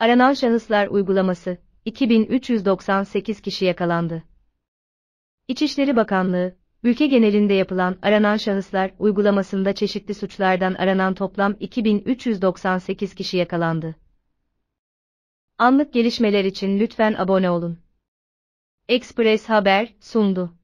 Aranan şahıslar uygulaması 2398 kişi yakalandı. İçişleri Bakanlığı, ülke genelinde yapılan aranan şahıslar uygulamasında çeşitli suçlardan aranan toplam 2398 kişi yakalandı. Anlık gelişmeler için lütfen abone olun. Express Haber sundu.